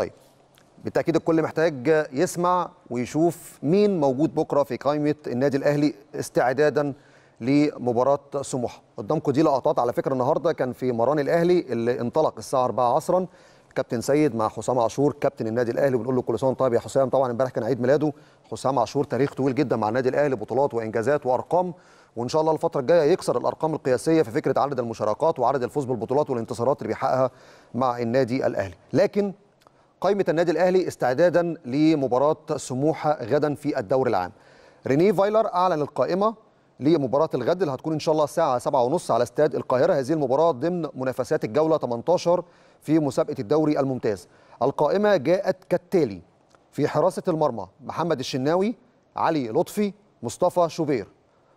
طيب بالتاكيد الكل محتاج يسمع ويشوف مين موجود بكره في قائمه النادي الاهلي استعدادا لمباراه سموحه قدامكم دي لقطات على فكره النهارده كان في مران الاهلي اللي انطلق الساعه 4 عصرا كابتن سيد مع حسام عاشور كابتن النادي الاهلي بنقول له كل سنه طيب يا حسام طبعا امبارح كان عيد ميلاده حسام عاشور تاريخ طويل جدا مع النادي الاهلي بطولات وانجازات وارقام وان شاء الله الفتره الجايه يكسر الارقام القياسيه في فكره عدد المشاركات وعدد الفوز بالبطولات والانتصارات اللي بيحققها مع النادي الاهلي لكن قائمة النادي الأهلي استعدادا لمباراة سموحة غدا في الدور العام ريني فايلر أعلن القائمة لمباراة الغد اللي هتكون إن شاء الله الساعة 7:30 على استاد القاهرة هذه المباراة ضمن منافسات الجولة 18 في مسابقة الدوري الممتاز القائمة جاءت كالتالي في حراسة المرمى محمد الشناوي علي لطفي مصطفى شوبير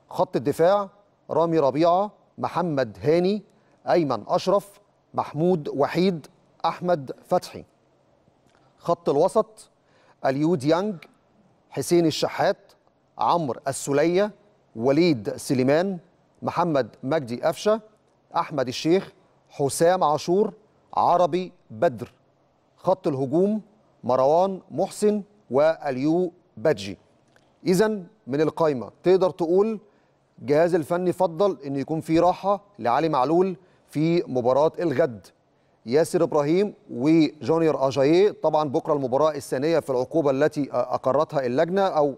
خط الدفاع رامي ربيعة محمد هاني أيمن أشرف محمود وحيد أحمد فتحي خط الوسط اليو ديانج حسين الشحات عمرو السلية وليد سليمان محمد مجدي أفشة أحمد الشيخ حسام عاشور عربي بدر خط الهجوم مروان محسن واليو بادجي إذا من القايمة تقدر تقول جهاز الفني فضل أن يكون في راحة لعلي معلول في مباراة الغد ياسر ابراهيم وجونيور اجاييه طبعا بكره المباراه الثانيه في العقوبه التي آه، اقرتها اللجنه او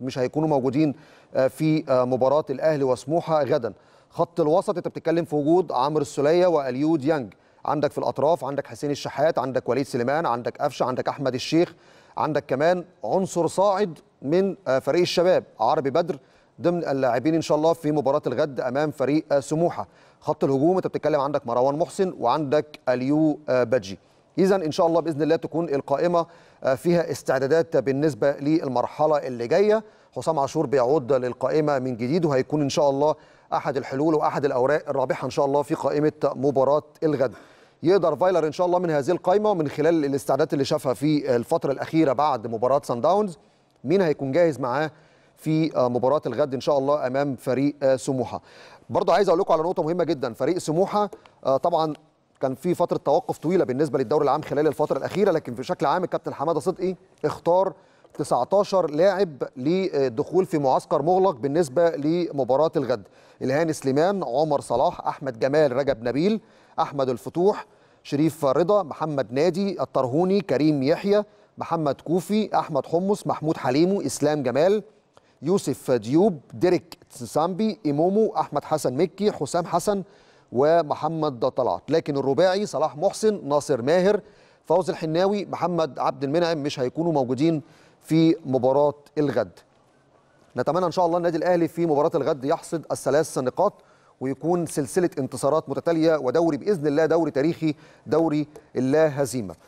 مش هيكونوا موجودين آه، في آه، مباراه الاهلي وسموحه غدا خط الوسط انت بتتكلم في وجود عمرو السليه واليو ديانج عندك في الاطراف عندك حسين الشحات عندك وليد سليمان عندك قفشه عندك احمد الشيخ عندك كمان عنصر صاعد من فريق الشباب عربي بدر ضمن اللاعبين ان شاء الله في مباراه الغد امام فريق سموحه خط الهجوم انت بتتكلم عندك مروان محسن وعندك اليو آه، بادجي اذا ان شاء الله باذن الله تكون القائمه آه، فيها استعدادات بالنسبه للمرحله اللي جايه حسام عاشور بيعود للقائمه من جديد وهيكون ان شاء الله احد الحلول واحد الاوراق الرابحه ان شاء الله في قائمه مباراه الغد يقدر فايلر ان شاء الله من هذه القائمه ومن خلال الاستعدادات اللي شافها في الفتره الاخيره بعد مباراه سان داونز مين هيكون جاهز معاه في آه، مباراه الغد ان شاء الله امام فريق آه، سموحه برضه عايز اقول لكم على نقطه مهمه جدا فريق سموحه آه، طبعا كان في فتره توقف طويله بالنسبه للدوري العام خلال الفتره الاخيره لكن بشكل عام الكابتن حماده صدقي اختار 19 لاعب للدخول في معسكر مغلق بالنسبه لمباراه الغد الهاني سليمان عمر صلاح احمد جمال رجب نبيل احمد الفتوح شريف رضا محمد نادي الطرهوني كريم يحيى محمد كوفي احمد حمص محمود حليمو اسلام جمال يوسف ديوب ديريك تسامبي إمومو أحمد حسن مكي حسام حسن ومحمد طلعت لكن الرباعي صلاح محسن ناصر ماهر فوز الحناوي محمد عبد المنعم مش هيكونوا موجودين في مباراة الغد نتمنى إن شاء الله النادي الأهلي في مباراة الغد يحصد الثلاث نقاط ويكون سلسلة انتصارات متتالية ودوري بإذن الله دوري تاريخي دوري اللا هزيمة